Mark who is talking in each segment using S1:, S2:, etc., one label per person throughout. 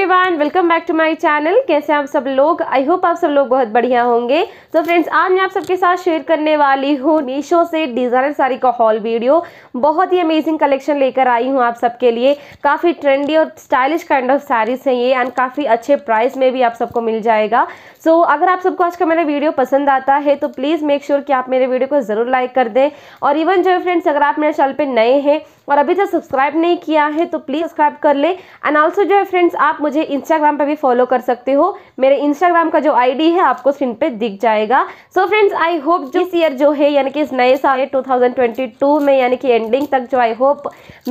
S1: Everyone welcome back to my channel कैसे आप सब लोग आई होप आप सब लोग बहुत बढ़िया होंगे तो so फ्रेंड्स आज मैं आप सबके साथ शेयर करने वाली हूँ मीशो से डिज़ाइनर साड़ी का हॉल वीडियो बहुत ही अमेजिंग कलेक्शन लेकर आई हूँ आप सबके लिए काफ़ी ट्रेंडी और स्टाइलिश काइंड ऑफ साड़ीज़ हैं ये एंड काफ़ी अच्छे प्राइस में भी आप सबको मिल जाएगा सो so, अगर आप सबको आज का मेरा वीडियो पसंद आता है तो प्लीज़ मेक श्योर कि आप मेरे वीडियो को ज़रूर लाइक कर दें और इवन जो फ्रेंड्स अगर आप मेरे चैनल पर नए हैं और अभी तक सब्सक्राइब नहीं किया है तो प्लीज़ सब्सक्राइब कर ले एंड ऑल्सो जो है फ्रेंड्स आप मुझे इंस्टाग्राम पर भी फॉलो कर सकते हो मेरे इंस्टाग्राम का जो आई है आपको स्क्रीन पर दिख जाएगा सो फ्रेंड्स आई होप जो ईयर जो है यानी कि इस नए साल टू में यानी कि एंडिंग तक जो आई होप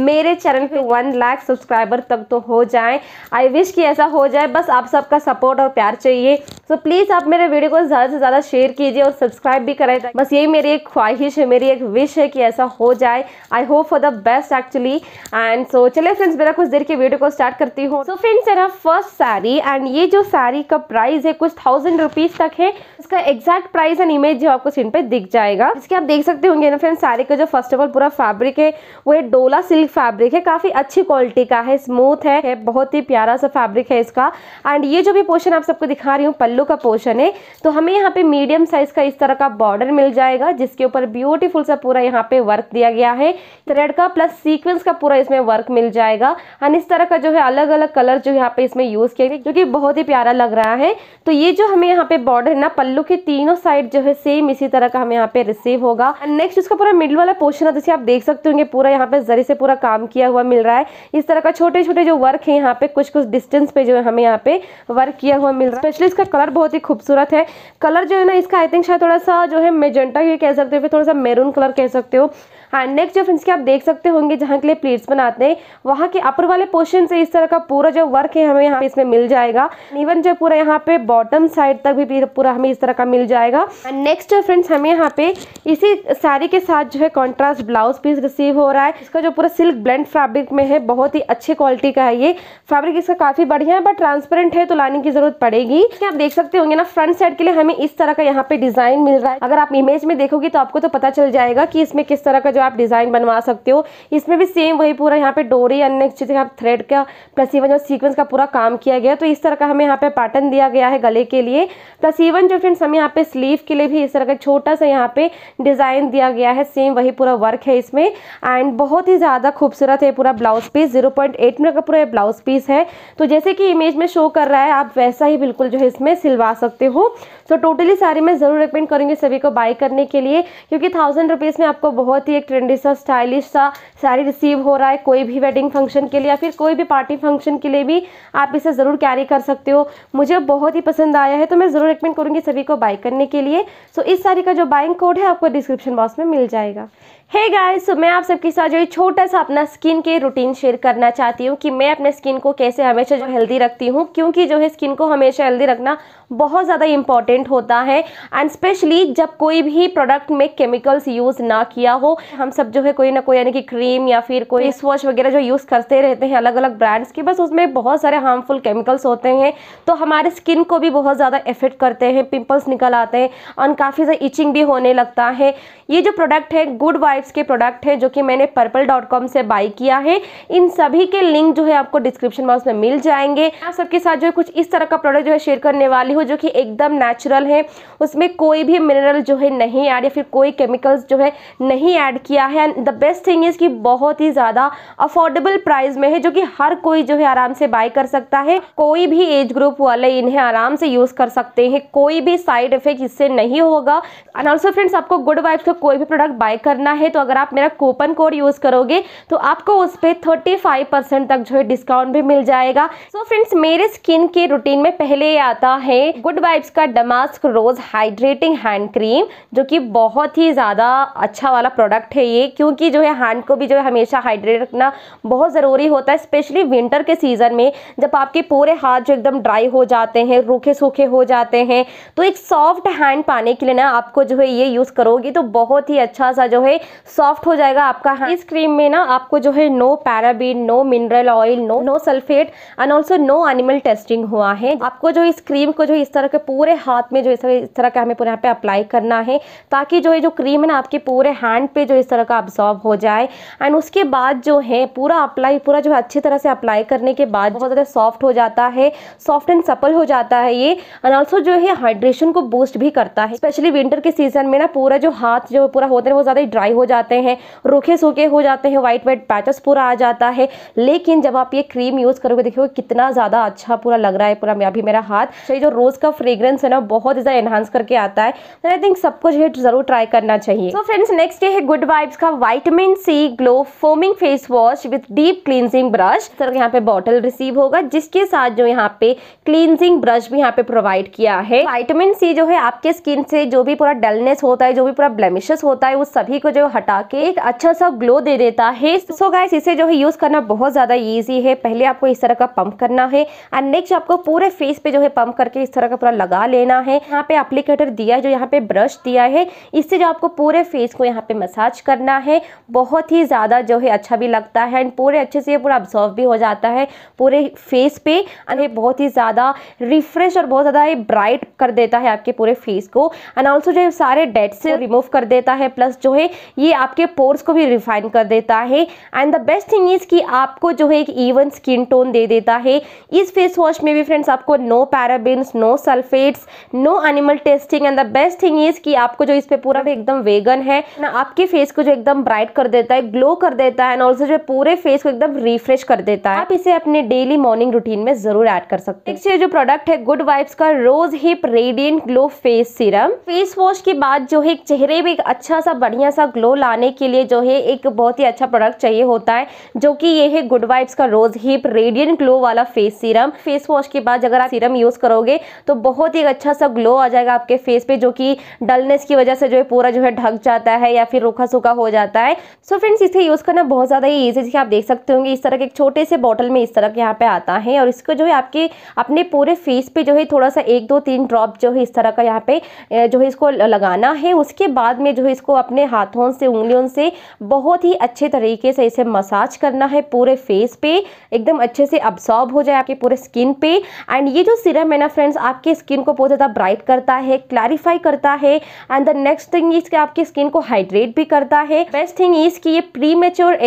S1: मेरे चैनल पर वन लाख सब्सक्राइबर तक तो हो जाए आई विश कि ऐसा हो जाए बस आप सबका सपोर्ट और प्यार चाहिए सो so, प्लीज़ आप मेरे वीडियो को ज़्यादा से ज़्यादा शेयर कीजिए और सब्सक्राइब भी करें बस यही मेरी एक ख्वाहिश है मेरी एक विश है कि ऐसा हो जाए I hope for the best best actually and so चले फ्रेंड्स मेरा कुछ देर के वीडियो को स्टार्ट करती हूँ सो फ्रेंड्स मेरा फर्स्ट साड़ी एंड ये जो साड़ी का प्राइस है कुछ थाउजेंड रुपीज तक है इसका एग्जैक्ट प्राइस एंड इमेज जो आपको स्क्रीन पे दिख जाएगा इसके आप देख सकते होंगे ना फ्रेंड्स साड़ी का जो फर्स्ट ऑफ ऑल पूरा फैब्रिक है वो है डोला सिल्क फैब्रिक है काफी अच्छी क्वालिटी का है स्मूथ है, है बहुत ही प्यारा सा फैब्रिक है इसका एंड ये जो भी पोर्शन आप सबको दिखा रही हूँ पल्लू का पोर्शन है तो हमें यहाँ पे मीडियम साइज का इस तरह का बॉर्डर मिल जाएगा जिसके ऊपर ब्यूटीफुल सा पूरा यहाँ पे वर्क दिया गया है थ्रेड का प्लस पूरा सीक्वेंस का पूरा इसमें वर्क मिल जाएगा एंड इस तरह का जो है अलग अलग कलर जो यहाँ पे इसमें यूज़ किया गया जो कि बहुत ही प्यारा लग रहा है तो ये जो हमें यहाँ पे बॉर्डर है ना पल्लू के तीनों साइड जो है सेम इसी तरह का हमें यहाँ पे रिसीव होगा नेक्स्ट उसका पूरा मिडल वाला पोर्शन है जैसे आप देख सकते होंगे पूरा यहाँ पे जरी से पूरा काम किया हुआ मिल रहा है इस तरह का छोटे छोटे जो वर्क है यहाँ पे कुछ कुछ डिस्टेंस पे जो है हमें यहाँ पे वर्क किया हुआ मिल रहा है स्पेशली इसका कलर बहुत ही खूबसूरत है कलर जो है ना इसका आई थिंक शायद थोड़ा सा जो है मेजेंटा ये कह सकते हो फिर थोड़ा सा मेरून कलर कह सकते हो एंड नेक्स्ट जो फ्रेंड्स की आप देख सकते हो होंगे जहाँ के लिए प्लेट्स बनाते हैं वहाँ के अपर वाले पोर्शन से इस तरह का पूरा जो वर्क है हमें यहाँ इसमें मिल जाएगा इवन जो पूरा यहाँ पे बॉटम साइड तक भी पूरा हमें इस तरह का मिल जाएगा एंड नेक्स्ट फ्रेंड्स हमें यहाँ पे इसी साड़ी के साथ जो है कॉन्ट्रास्ट ब्लाउज पीस रिसीव हो रहा है इसका जो पूरा सिल्क ब्लेंड फैब्रिक में है बहुत ही अच्छी क्वालिटी का है ये फैब्रिक इसका काफी बढ़िया है बट ट्रांसपेरेंट है तो लाने की जरूरत पड़ेगी आप देख सकते होंगे ना फ्रंट साइड के लिए हमें इस तरह का यहाँ पे डिजाइन मिल रहा है अगर आप इमेज में देखोगे तो आपको तो पता चल जाएगा कि इसमें किस तरह का जो आप डिजाइन बनवा सकते हो इसमें भी सेम वही पूरा यहाँ पे डोरी अन्य चीज़ यहाँ थ्रेड का प्लस इवन जो सीक्वेंस का पूरा काम किया गया तो इस तरह का हमें यहाँ पे पैटर्न दिया गया है गले के लिए प्लस इवन जो फ्रेंड्स हमें यहाँ पे स्लीव के लिए भी इस तरह का छोटा सा यहाँ पे डिज़ाइन दिया गया है सेम वही पूरा वर्क है इसमें एंड बहुत ही ज़्यादा खूबसूरत है पूरा ब्लाउज पीस जीरो मीटर का पूरा ब्लाउज पीस है तो जैसे कि इमेज में शो कर रहा है आप वैसा ही बिल्कुल जो है इसमें सिलवा सकते हो सो टोटली सारी मैं ज़रूर रिकमेंड करूँगी सभी को बाई करने के लिए क्योंकि थाउजेंड रुपीज़ में आपको बहुत ही एक ट्रेंडी सा स्टाइलिश सा साड़ी रिसीव हो रहा है कोई भी वेडिंग फंक्शन के लिए या फिर कोई भी पार्टी फंक्शन के लिए भी आप इसे ज़रूर कैरी कर सकते हो मुझे बहुत ही पसंद आया है तो मैं ज़रूर रिकमेंड करूँगी सभी को बाई करने के लिए सो इस साड़ी का जो बाइंग कोड है आपको डिस्क्रिप्शन बॉक्स में मिल जाएगा हे hey गाइस तो मैं आप सबके साथ जो ये छोटा सा अपना स्किन के रूटीन शेयर करना चाहती हूँ कि मैं अपने स्किन को कैसे हमेशा जो हेल्दी रखती हूँ क्योंकि जो है स्किन को हमेशा हेल्दी रखना बहुत ज़्यादा इम्पॉर्टेंट होता है एंड स्पेशली जब कोई भी प्रोडक्ट में केमिकल्स यूज़ ना किया हो हम सब जो है कोई ना कोई यानी कि क्रीम या फिर कोई फेस वॉश वगैरह जो यूज़ करते रहते हैं अलग अलग ब्रांड्स के बस उसमें बहुत सारे हार्मफुल केमिकल्स होते हैं तो हमारे स्किन को भी बहुत ज़्यादा इफेक्ट करते हैं पिम्पल्स निकल आते हैं और काफ़ी ज़्यादा इचिंग भी होने लगता है ये जो प्रोडक्ट है गुड वाइट टाइप्स के प्रोडक्ट हैं जो कि मैंने पर्पल डॉट कॉम से बाई किया है इन सभी के लिंक जो है आपको डिस्क्रिप्शन बॉक्स में मिल जाएंगे आप सबके साथ जो है कुछ इस तरह का प्रोडक्ट जो है शेयर करने वाली हूँ जो कि एकदम नेचुरल है उसमें कोई भी मिनरल जो है नहीं ऐड या फिर कोई केमिकल्स जो है नहीं ऐड किया है and the best thing is कि बहुत ही ज़्यादा अफोर्डेबल प्राइस में है जो कि हर कोई जो है आराम से बाई कर सकता है कोई भी एज ग्रुप वाले इन्हें आराम से यूज़ कर सकते हैं कोई भी साइड इफेक्ट इससे नहीं होगा एंड ऑल्सो फ्रेंड्स आपको गुड वाइफ का कोई भी प्रोडक्ट बाय करना है तो अगर आप मेरा कूपन कोड यूज़ करोगे तो आपको उस पर थर्टी फाइव परसेंट तक जो है डिस्काउंट भी मिल जाएगा सो so फ्रेंड्स मेरे स्किन के रूटीन में पहले आता है गुड वाइब्स का damask rose hydrating hand cream जो कि बहुत ही ज़्यादा अच्छा वाला प्रोडक्ट है ये क्योंकि जो है हैंड को भी जो है हमेशा हाइड्रेट रखना बहुत ज़रूरी होता है स्पेशली विंटर के सीज़न में जब आपके पूरे हाथ जो एकदम ड्राई हो जाते हैं रूखे सूखे हो जाते हैं तो एक सॉफ्ट हैंड पाने के लिए ना आपको जो है ये यूज़ करोगी तो बहुत ही अच्छा सा जो है सॉफ्ट हो जाएगा आपका हाँ। इस क्रीम में ना आपको जो है no paraben no mineral oil no no sulphate and also no animal testing हुआ है आपको जो इस क्रीम को जो इस तरह के पूरे हाथ में जो इस तरह का हमें पूरे यहाँ पे अप्लाई करना है ताकि जो है जो क्रीम है ना आपके पूरे हैंड पे जो इस तरह का अब्सॉर्ब हो जाए एंड उसके बाद जो है पूरा अप्लाई पूरा जो है अच्छी तरह से अप्लाई करने के बाद बहुत ज़्यादा सॉफ्ट हो जाता है सॉफ्ट एंड सपल हो जाता है ये एंड ऑल्सो जो है हाइड्रेशन को बूस्ट भी करता है स्पेशली विंटर के सीजन में ना पूरा जो हाथ जो पूरा होता है वो ज़्यादा ड्राई हो जाते हैं रूखे सूखे हो जाते हैं वाइट वाइट पैचेस पूरा आ जाता है लेकिन जब आप ये क्रीम यूज़ करोगे देखिए कितना ज़्यादा अच्छा पूरा लग रहा है पूरा अभी मेरा हाथ ये जो रोज़ का फ्रेग्रेंस है ना बहुत ज़्यादा एनहांस करके आता है आई थिंक सबको जो ज़रूर ट्राई करना चाहिए सो फ्रेंड्स नेक्स्ट डे है गुड वाइब्स का vitamin C glow foaming face wash with deep cleansing brush सर यहाँ पे बॉटल रिसीव होगा जिसके साथ जो यहाँ पे क्लींजिंग ब्रश भी यहाँ पे प्रोवाइड किया है वाइटमिन सी जो है आपके स्किन से जो भी पूरा डलनेस होता है जो भी पूरा ब्लेमिशेस होता है वो सभी को जो हटा के एक अच्छा सा ग्लो दे देता है सो गाइस इसे जो है यूज करना बहुत ज्यादा ईजी है पहले आपको इस तरह का पंप करना है एंड नेक्स्ट आपको पूरे फेस पे जो है पंप करके इस तरह का पूरा लगा लेना है यहाँ पे एप्लीकेटर दिया है जो यहाँ पे ब्रश दिया है इससे जो आपको पूरे फेस को यहाँ पे मसाज करना है बहुत ही ज़्यादा जो है अच्छा भी लगता है एंड पूरे अच्छे से पूरा ऑब्जॉर्व भी हो जाता है पूरे फेस पे एंड बहुत ही ज़्यादा रिफ्रेश और बहुत ज़्यादा ब्राइट कर देता है आपके पूरे फेस को एंड ऑल्सो जो है सारे डेड से रिमूव कर देता है प्लस जो है ये आपके पोर्स को भी रिफाइन कर देता है and the best thing is कि आपको जो है एक इवन स्किन टोन दे देता है इस फेस वॉश में भी फ्रेंड्स आपको no parabens no sulphates no animal testing and the best thing is कि आपको जो इस पर पूरा एकदम वेगन है ना आपके फेस को जो एकदम ब्राइट कर देता है ग्लो कर देता है एंड ऑल्सो जो पूरे फेस को एकदम रिफ्रेश कर देता है आप इसे अपने डेली मॉर्निंग रूटीन में जरूर एड कर सकते हैं नेक्स्ट जो प्रोडक्ट है गुड वाइब्स का rose hip radiant glow face serum face wash के बाद जो है चेहरे में एक अच्छा सा बढ़िया सा ग्लो ग्लो लाने के लिए जो है एक बहुत ही अच्छा प्रोडक्ट चाहिए होता है जो कि ये है गुड वाइब्स का रोज हिप रेडियंट ग्लो वाला फेस सीरम फेस वॉश के बाद अगर आप सीरम यूज करोगे तो बहुत ही अच्छा सा ग्लो आ जाएगा आपके फेस पे जो कि डलनेस की वजह से जो है पूरा जो है ढक जाता है या फिर रूखा सूखा हो जाता है सो फ्रेंड्स इसे यूज करना बहुत ज्यादा ही ईजी है आप देख सकते होंगे इस तरह के एक छोटे से बॉटल में इस तरह के यहाँ पे आता है और इसको जो है आपके अपने पूरे फेस पे जो है थोड़ा सा एक दो तीन ड्रॉप जो है इस तरह का यहाँ पे जो है इसको लगाना है उसके बाद में जो है इसको अपने हाथों से उंगलियों से बहुत ही अच्छे तरीके से इसे मसाज करना है पूरे फेस पे एकदम अच्छे से अब्सॉर्ब हो जाए आपके पूरे स्किन पे एंड ये जो सीरम है ना फ्रेंड्स आपके स्किन को बहुत ज़्यादा ब्राइट करता है क्लैरिफाई करता है and the next thing is कि आपकी स्किन को हाइड्रेट भी करता है बेस्ट थिंग इज कि ये प्री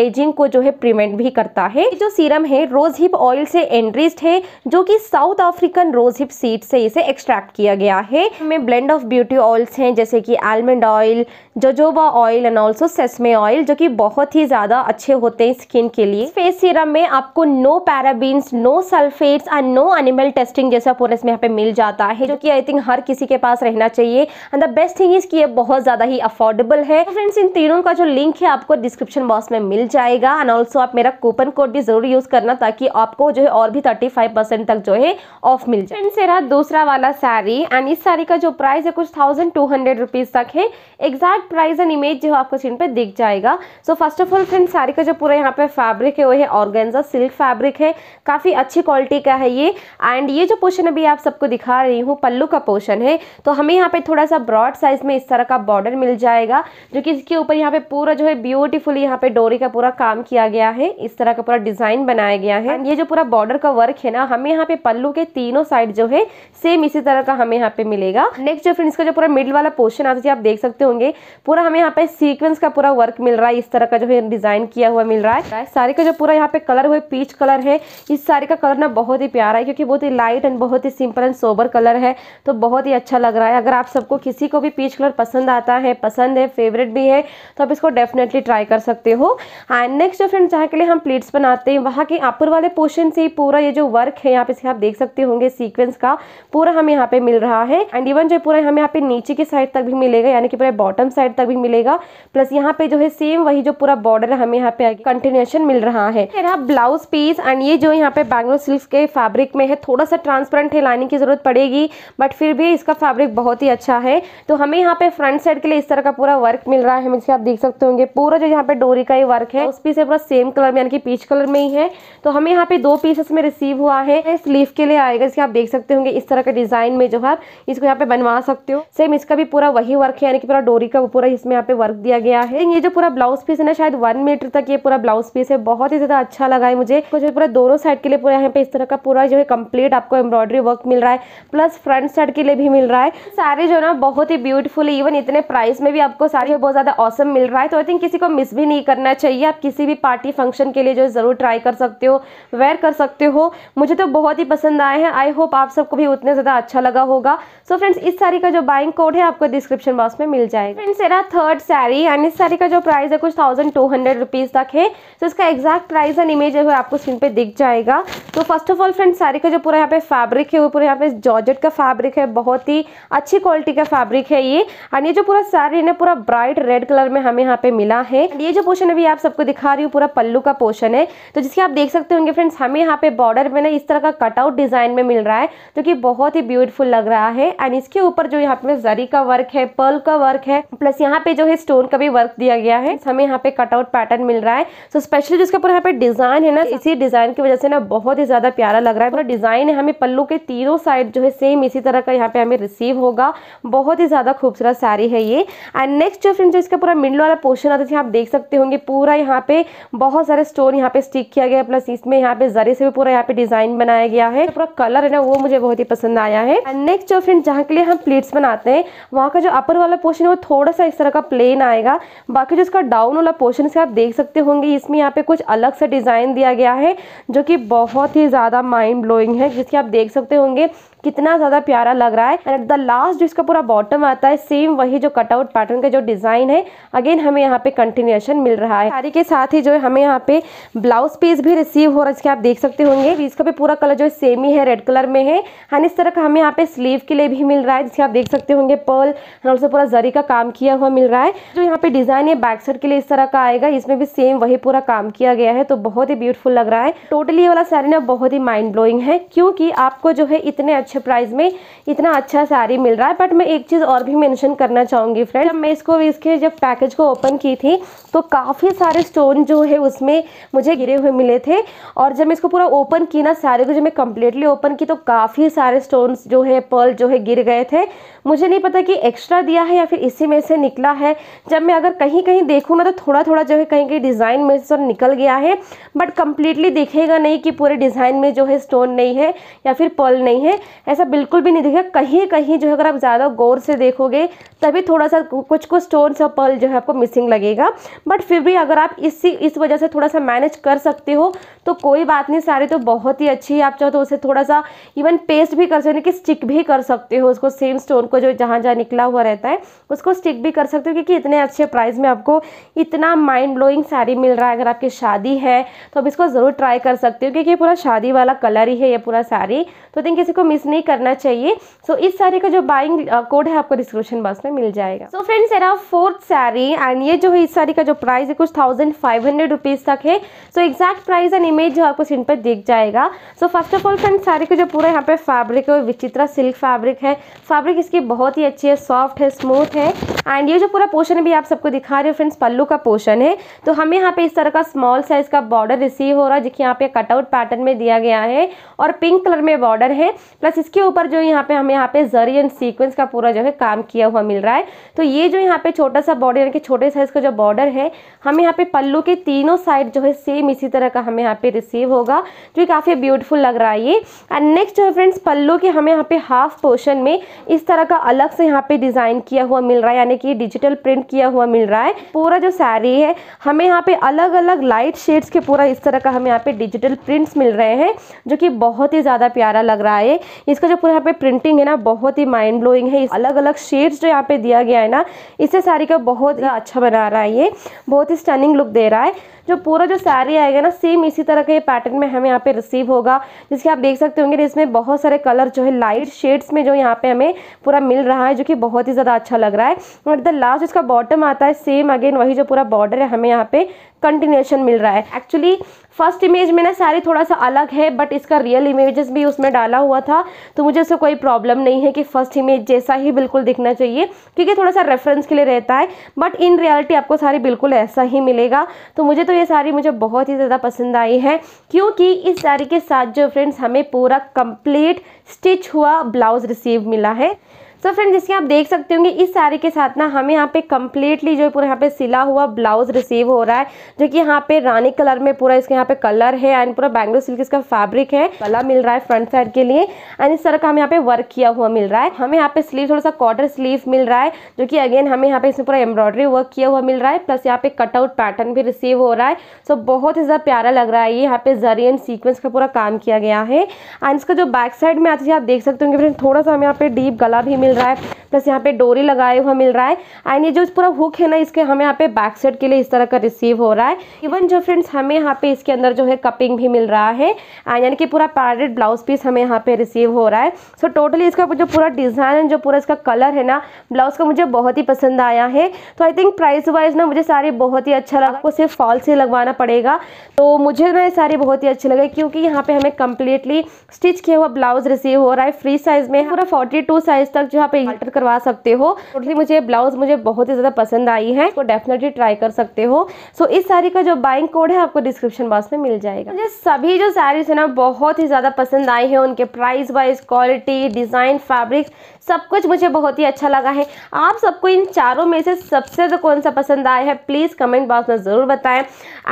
S1: एजिंग को जो है प्रिवेंट भी करता है जो सीरम है रोज हिप ऑयल से एंड्रिस्ड है जो कि South African rose hip seed से इसे एक्सट्रैक्ट किया गया है में ब्लेंड ऑफ ब्यूटी ऑयल्स हैं जैसे कि almond oil jojoba oil and also sesame oil जो कि बहुत ही ज़्यादा अच्छे होते हैं स्किन के लिए फेस सीरम में आपको no parabens no sulphates and no animal testing जैसा पूरा इसमें यहाँ पे मिल जाता है जो कि आई थिंक हर किसी के पास रहना चाहिए and the best thing is इसकी ये बहुत ज़्यादा ही अफोर्डेबल है फ्रेंड्स तो इन तीनों का जो लिंक है आपको डिस्क्रिप्शन बॉक्स में मिल जाएगा एंड ऑल्सो आप मेरा कूपन कोड भी जरूर यूज़ करना ताकि आपको जो है और भी थर्टी फाइव परसेंट तक जो है ऑफ मिल जाए फ्रेंड्स रहा दूसरा वाला साड़ी एंड इस साड़ी का जो प्राइस है कुछ थाउजेंड टू हंड्रेड रुपीज़ तक है एग्जैक्ट प्राइस एंड इमेज जो आप आपको स्क्रीन पे दिख जाएगा so first of all friend sari का जो पूरा यहाँ पे फैब्रिक है वो है ऑर्गेन्जा सिल्क फैब्रिक है काफ़ी अच्छी क्वालिटी का है ये एंड ये जो पोर्शन अभी आप सबको दिखा रही हूँ पल्लू का पोर्शन है तो हमें यहाँ पे थोड़ा सा ब्रॉड साइज में इस तरह का बॉर्डर मिल जाएगा जो कि इसके ऊपर यहाँ पे पूरा जो है ब्यूटीफुल यहाँ पे डोरी का पूरा काम किया गया है इस तरह का पूरा डिजाइन बनाया गया है ये जो पूरा बॉर्डर का वर्क है ना हमें यहाँ पे पल्लू के तीनों साइड जो है सेम इसी तरह का हमें यहाँ पे मिलेगा नेक्स्ट जो फ्रेंड्स का जो पूरा मिडिल वाला पोर्शन आप आप देख सकते होंगे पूरा हमें यहाँ पे सीक सीक्वेंस का पूरा वर्क मिल रहा है इस तरह का जो है डिजाइन किया हुआ मिल रहा है साड़ी का जो पूरा यहाँ पे कलर हुआ पीच कलर है इस साड़ी का कलर ना बहुत ही प्यारा है क्योंकि बहुत ही लाइट एंड बहुत ही सिंपल एंड सोबर कलर है तो बहुत ही अच्छा लग रहा है अगर आप सबको किसी को भी पीच कलर पसंद आता है पसंद है फेवरेट भी है तो आप इसको डेफिनेटली ट्राई कर सकते हो एंड नेक्स्ट जो फ्रेंड जहाँ के लिए हम प्लेट्स बनाते हैं वहाँ के अपर वाले पोर्शन से पूरा ये जो वर्क है यहाँ पे आप देख सकते होंगे सीक्वेंस का पूरा हमें यहाँ पे मिल रहा है एंड इवन जो पूरा हमें यहाँ पे नीचे की साइड तक भी मिलेगा यानी कि पूरे बॉटम साइड तक भी मिलेगा प्लस यहाँ पे जो है सेम वही जो पूरा बॉर्डर हमें यहाँ पे कंटिन्यूशन मिल रहा है मेरा ब्लाउज पीस एंड ये जो यहाँ पे बैंगलोर सिल्क के फैब्रिक में है थोड़ा सा ट्रांसपेरेंट है लाने की ज़रूरत पड़ेगी बट फिर भी इसका फैब्रिक बहुत ही अच्छा है तो हमें यहाँ पे फ्रंट साइड के लिए इस तरह का पूरा वर्क मिल रहा है मुझे आप देख सकते होंगे पूरा जो यहाँ पे डोरी का ही वर्क है उस पीस है पूरा सेम कलर में यानी कि पीच कलर में ही है तो हमें यहाँ पे दो पीसेस में रिसीव हुआ है स्लीव के लिए आएगा इसके आप देख सकते होंगे इस तरह के डिजाइन में जो है इसको यहाँ पे बनवा सकते हो सेम इसका भी पूरा वही वर्क है यानी कि पूरा डोरी का पूरा इसमें यहाँ पे वर्क दिया गया है ये जो पूरा ब्लाउज पीस है ना शायद वन मीटर तक ये पूरा ब्लाउज पीस है बहुत ही ज्यादा अच्छा लगा है मुझे तो पूरा दोनों साइड के लिए पूरा यहाँ पे इस तरह का पूरा जो है कम्प्लीट आपको एम्ब्रॉयडरी वर्क मिल रहा है प्लस फ्रंट साइड के लिए भी मिल रहा है सारे जो ना बहुत ही ब्यूटीफुल इवन इतने प्राइस में भी आपको सारे बहुत ज्यादा औसम मिल रहा है तो आई थिंक किसी को मिस भी नहीं करना चाहिए आप किसी भी पार्टी फंक्शन के लिए जो जरूर ट्राई कर सकते हो वेयर कर सकते हो मुझे तो बहुत ही पसंद आए हैं आई होप आप सबको भी उतने ज़्यादा अच्छा लगा होगा सो so फ्रेंड्स इस साड़ी का जो बाइंग कोड है आपको डिस्क्रिप्शन बॉक्स में मिल जाएगा फ्रेंड्स मेरा थर्ड साड़ी चाइनीज साड़ी का जो प्राइस है कुछ थाउजेंड टू हंड्रेड रुपीज़ तक है तो इसका एग्जैक्ट प्राइस एंड इमेज है आपको स्क्रीन पे दिख जाएगा तो first of all friend sari का जो पूरा यहाँ पे फैब्रिक है वो पूरा यहाँ पे जॉर्जेट का फैब्रिक है बहुत ही अच्छी क्वालिटी का फैब्रिक है ये एंड ये जो पूरा साड़ी है ना पूरा ब्राइट रेड कलर में हमें यहाँ पे मिला है ये जो पोर्शन अभी आप सबको दिखा रही हूँ पूरा पल्लू का पोर्शन है तो जिसके आप देख सकते होंगे फ्रेंड्स हमें यहाँ पे बॉर्डर में ना इस तरह का कटआउट डिजाइन में मिल रहा है जो कि बहुत ही ब्यूटीफुल लग रहा है एंड इसके ऊपर जो यहाँ पे जरी का वर्क है पर्ल का वर्क है प्लस यहाँ पे जो है स्टोन का भी वर्क दिया गया है हमें यहाँ पे कटआउट पैटर्न मिल रहा है सो स्पेशली जिसके ऊपर यहाँ पे डिजाइन है ना इसी डिजाइन की वजह से ना बहुत ही ज्यादा प्यारा लग रहा है डिजाइन है हमें पल्लू के तीनों साइड जो है सेम इसी तरह का यहाँ पे हमें रिसीव होगा बहुत ही ज्यादा खूबसूरत साड़ी है ये एंड नेक्स्ट जो फ्रेंड इसका पूरा मिडल वाला पोर्शन आता है आप देख सकते होंगे पूरा यहाँ पे बहुत सारे स्टोन यहाँ पे स्टिक किया गया प्लस इसमें यहाँ पे जरे से भी पूरा यहाँ पे डिजाइन बनाया गया है पूरा कलर है ना वो मुझे बहुत ही पसंद आया है एंड नेक्स्ट जो फ्रेंड जहाँ के लिए हम प्लेट्स बनाते हैं वहाँ का जो अपर वाला पोर्शन है वो थोड़ा सा इस तरह का प्लेन आएगा जाएगा बाकी जो इसका डाउन वाला पोर्शन से आप देख सकते होंगे इसमें यहाँ पे कुछ अलग सा डिज़ाइन दिया गया है जो कि बहुत ही ज़्यादा माइंड ब्लोइंग है जिसकी आप देख सकते होंगे कितना ज्यादा प्यारा लग रहा है एंड एट द लास्ट जो इसका पूरा बॉटम आता है सेम वही जो कटआउट पैटर्न का जो डिजाइन है अगेन हमें यहाँ पे कंटिन्यूएशन मिल रहा है साड़ी के साथ ही जो है हमें यहाँ पे ब्लाउज पीस भी रिसीव हो रहा है आप देख सकते होंगे इसका भी पूरा कलर जो सेम ही है रेड कलर में है एंड इस तरह का हमें यहाँ पे स्लीव के लिए भी मिल रहा है जिसके आप देख सकते होंगे पर्ल एंड पूरा जरी का काम किया हुआ मिल रहा है जो यहाँ पे डिजाइन है बैक साइड के लिए इस तरह का आएगा इसमें भी सेम वही पूरा काम किया गया है तो बहुत ही ब्यूटीफुल लग रहा है टोटली वाला साड़ी ना बहुत ही माइंड ब्लोइंग है क्योंकि आपको जो है इतने अच्छे अच्छे प्राइस में इतना अच्छा साड़ी मिल रहा है बट मैं एक चीज़ और भी मेंशन करना चाहूँगी फ्रेंड जब मैं इसको इसके जब पैकेज को ओपन की थी तो काफ़ी सारे स्टोन जो है उसमें मुझे गिरे हुए मिले थे और जब मैं इसको पूरा ओपन की ना साड़ी को जब मैं कम्प्लीटली ओपन की तो काफ़ी सारे स्टोन जो है पर्ल जो है गिर गए थे मुझे नहीं पता कि एक्स्ट्रा दिया है या फिर इसी में से निकला है जब मैं अगर कहीं कहीं देखूँ ना तो थोड़ा थोड़ा जो है कहीं कहीं डिज़ाइन में से निकल गया है बट कम्प्लीटली दिखेगा नहीं कि पूरे डिज़ाइन में जो है स्टोन नहीं है या फिर पर्ल नहीं है ऐसा बिल्कुल भी नहीं दिखेगा कहीं कहीं जो है अगर आप ज़्यादा गौर से देखोगे तभी थोड़ा सा कुछ कुछ स्टोन और पर्ल जो है आपको मिसिंग लगेगा बट फिर भी अगर आप इसी इस वजह से थोड़ा सा मैनेज कर सकते हो तो कोई बात नहीं सारी तो बहुत ही अच्छी है आप चाहो तो उसे थोड़ा सा इवन पेस्ट भी कर सकते हो कि स्टिक भी कर सकते हो उसको सेम स्टोन आपको जो जहाँ जहाँ निकला हुआ रहता है उसको स्टिक भी कर सकते हो क्योंकि इतने अच्छे प्राइस में आपको इतना माइंड ब्लोइंग साड़ी मिल रहा है अगर आपकी शादी है तो आप इसको ज़रूर ट्राई कर सकते हो क्योंकि पूरा शादी वाला कलर ही है ये पूरा साड़ी तो दिन किसी को मिस नहीं करना चाहिए सो इस साड़ी का जो बाइंग कोड है आपको डिस्क्रिप्शन बॉक्स में मिल जाएगा सो फ्रेंड्स एरा फोर्थ साड़ी एंड ये जो है इस साड़ी का जो प्राइस है कुछ थाउजेंड फाइव हंड्रेड रुपीज़ तक है so exact price and image जो आपको स्क्रीन पर दिख जाएगा so first of all friend sari का जो पूरा यहाँ पे फैब्रिक है विचित्रा सिल्क फैब्रिक है फैब्रिक इसकी बहुत ही अच्छी है सॉफ्ट है स्मूथ है एंड ये जो पूरा पोर्शन भी आप सबको दिखा रहे हो फ्रेंड्स पल्लू का पोर्शन है तो हमें यहाँ पे इस तरह का स्मॉल साइज का बॉर्डर रिसीव हो रहा है जो कि यहाँ पे कटआउट पैटर्न में दिया गया है और पिंक कलर में बॉर्डर है प्लस इसके ऊपर जो यहाँ पे हमें यहाँ पे जरी एंड सीक्वेंस का पूरा जो है काम किया हुआ मिल रहा है तो ये जो यहाँ पे छोटा सा बॉर्डर यानी कि छोटे साइज का जो बॉर्डर है हमें यहाँ पे पल्लू के तीनों साइड जो है सेम इसी तरह का हमें यहाँ पे रिसीव होगा जो काफ़ी ब्यूटीफुल लग रहा है ये एंड नेक्स्ट जो है फ्रेंड्स पल्लू के हमें यहाँ पे हाफ पोर्शन में इस तरह का अलग से यहाँ पे डिज़ाइन किया हुआ मिल रहा है यानी यानी कि डिजिटल प्रिंट किया हुआ मिल रहा है पूरा जो साड़ी है हमें यहाँ पे अलग अलग लाइट शेड्स के पूरा इस तरह का हमें यहाँ पे डिजिटल प्रिंट्स मिल रहे हैं जो कि बहुत ही ज़्यादा प्यारा लग रहा है इसका जो पूरा यहाँ पे प्रिंटिंग है ना बहुत ही माइंड ब्लोइंग है अलग अलग शेड्स जो यहाँ पे दिया गया है ना इससे साड़ी का बहुत अच्छा बना रहा है ये बहुत ही स्टनिंग लुक दे रहा है जो पूरा जो साड़ी आएगा ना सेम इसी तरह का ये पैटर्न में हमें यहाँ पे रिसीव होगा जिसके आप देख सकते होंगे इसमें बहुत सारे कलर जो है लाइट शेड्स में जो यहाँ पे हमें पूरा मिल रहा है जो कि बहुत ही ज़्यादा अच्छा लग रहा है और द लास्ट इसका बॉटम आता है सेम अगेन वही जो पूरा बॉर्डर है हमें यहाँ पे कंटिन्यूशन मिल रहा है एक्चुअली फर्स्ट इमेज में ना सारी थोड़ा सा अलग है बट इसका रियल इमेजेस भी उसमें डाला हुआ था तो मुझे उससे कोई प्रॉब्लम नहीं है कि फर्स्ट इमेज जैसा ही बिल्कुल दिखना चाहिए क्योंकि थोड़ा सा रेफरेंस के लिए रहता है बट इन रियलिटी आपको सारी बिल्कुल ऐसा ही मिलेगा तो मुझे तो ये सारी मुझे बहुत ही ज़्यादा पसंद आई है क्योंकि इस साड़ी के साथ जो फ्रेंड्स हमें पूरा कम्प्लीट स्टिच हुआ ब्लाउज़ रिसीव मिला है सो फ्रेंड जिसके आप देख सकते होंगे इस साड़ी के साथ ना हमें यहाँ पे कम्प्लीटली जो पूरा यहाँ पे सिला हुआ ब्लाउज रिसीव हो रहा है जो कि यहाँ पे रानी कलर में पूरा इसके यहाँ पे कलर है एंड पूरा बैंगलोर सिल्क इसका फैब्रिक है गला मिल रहा है फ्रंट साइड के लिए एंड इस तरह का हमें यहाँ पे वर्क किया हुआ मिल रहा है हमें यहाँ पे स्लीव थोड़ा सा कॉटर स्लीव मिल रहा है जो कि अगेन हमें यहाँ पे इसमें पूरा एम्ब्रॉयडरी वर्क किया हुआ मिल रहा है प्लस यहाँ पे कटआउट पैटर्न भी रिसीव हो रहा है सो बहुत ही ज़्यादा प्यारा लग रहा है ये यहाँ पे जरिए एंड सीक्वेंस का पूरा काम किया गया है एंड इसका जो बैक साइड में आती है आप देख सकते होंगे फ्रेंड थोड़ा सा हमें यहाँ पे डीप गला भी मिल मिल रहा है प्लस यहाँ पे डोरी लगाए हुआ मिल रहा है एंड ये जो पूरा हुक है ना इसके हमें यहाँ पे बैक साइड के लिए इस तरह का रिसीव हो रहा है इवन जो फ्रेंड्स हमें यहाँ पे इसके अंदर जो है कपिंग भी मिल रहा है एंड यानी कि पूरा पैडेड ब्लाउज पीस हमें यहाँ पे रिसीव हो रहा है सो टोटली इसका जो पूरा डिज़ाइन है जो पूरा इसका कलर है ना ब्लाउज का मुझे बहुत ही पसंद आया है तो आई थिंक प्राइस वाइज ना मुझे सारे बहुत ही अच्छा लगा आपको सिर्फ फॉल्स ही लगवाना पड़ेगा तो मुझे ना ये सारे बहुत ही अच्छे लगे क्योंकि यहाँ पे हमें कम्प्लीटली स्टिच किया हुआ ब्लाउज रिसीव हो रहा है फ्री साइज में पूरा फोर्टी साइज तक जो यहाँ पे करवा सकते हो टोटली मुझे ब्लाउज मुझे बहुत ही ज़्यादा पसंद आई है तो डेफिनेटली ट्राई कर सकते हो सो इस साड़ी का जो बाइंग कोड है आपको डिस्क्रिप्शन बॉक्स में मिल जाएगा मुझे सभी जो साड़ीज है ना बहुत ही ज़्यादा पसंद आई है उनके price wise quality design fabrics सब कुछ मुझे बहुत ही अच्छा लगा है आप सबको इन चारों में से सबसे तो कौन सा पसंद आया है प्लीज़ कमेंट बॉक्स में ज़रूर बताएं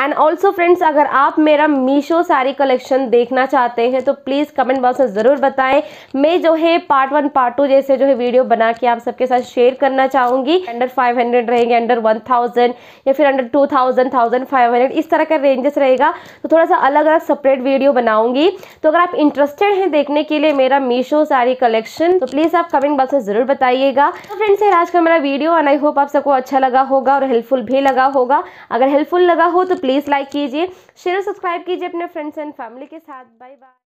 S1: एंड ऑल्सो फ्रेंड्स अगर आप मेरा मीशो सारी कलेक्शन देखना चाहते हैं तो प्लीज़ कमेंट बॉक्स में ज़रूर बताएं मैं जो है पार्ट वन पार्ट टू जैसे जो है वीडियो बना के आप सबके साथ शेयर करना चाहूँगी अंडर फाइव हंड्रेड रहेंगे अंडर वन थाउजेंड या फिर under two thousand thousand five hundred इस तरह का रेंजेस रहेगा तो थोड़ा सा अलग अलग सेपरेट वीडियो बनाऊंगी तो अगर आप इंटरेस्टेड हैं देखने के लिए मेरा मीशो सारी कलेक्शन तो प्लीज़ आप कमेंट बॉक्स में ज़रूर बताइएगा तो फ्रेंड्स आज का मेरा वीडियो एंड आई होप आप सबको अच्छा लगा होगा और हेल्पफुल भी लगा होगा अगर हेल्पफुल लगा हो तो प्लीज़ लाइक कीजिए शेयर सब्सक्राइब कीजिए अपने फ्रेंड्स एंड फैमिली के साथ बाय बाय